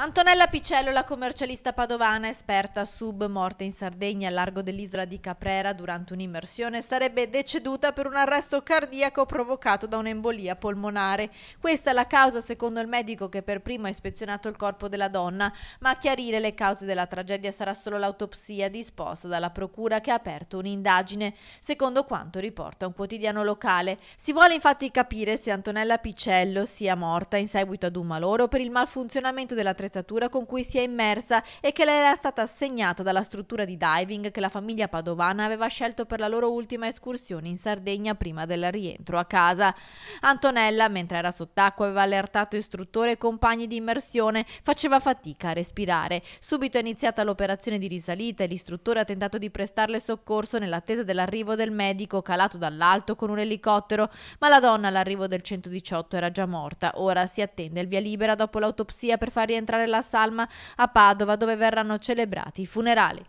Antonella Picello, la commercialista padovana esperta sub morte in Sardegna al largo dell'isola di Caprera durante un'immersione, sarebbe deceduta per un arresto cardiaco provocato da un'embolia polmonare. Questa è la causa secondo il medico che per primo ha ispezionato il corpo della donna, ma a chiarire le cause della tragedia sarà solo l'autopsia disposta dalla procura che ha aperto un'indagine, secondo quanto riporta un quotidiano locale. Si vuole infatti capire se Antonella Picello sia morta in seguito ad un maloro per il malfunzionamento della trattativa l'attrezzatura con cui si è immersa e che le era stata assegnata dalla struttura di diving che la famiglia padovana aveva scelto per la loro ultima escursione in Sardegna prima del rientro a casa. Antonella, mentre era sott'acqua, aveva allertato istruttore e compagni di immersione, faceva fatica a respirare. Subito è iniziata l'operazione di risalita e l'istruttore ha tentato di prestarle soccorso nell'attesa dell'arrivo del medico calato dall'alto con un elicottero, ma la donna all'arrivo del 118 era già morta. Ora si attende il via libera dopo l'autopsia per far rientrare la salma a Padova dove verranno celebrati i funerali.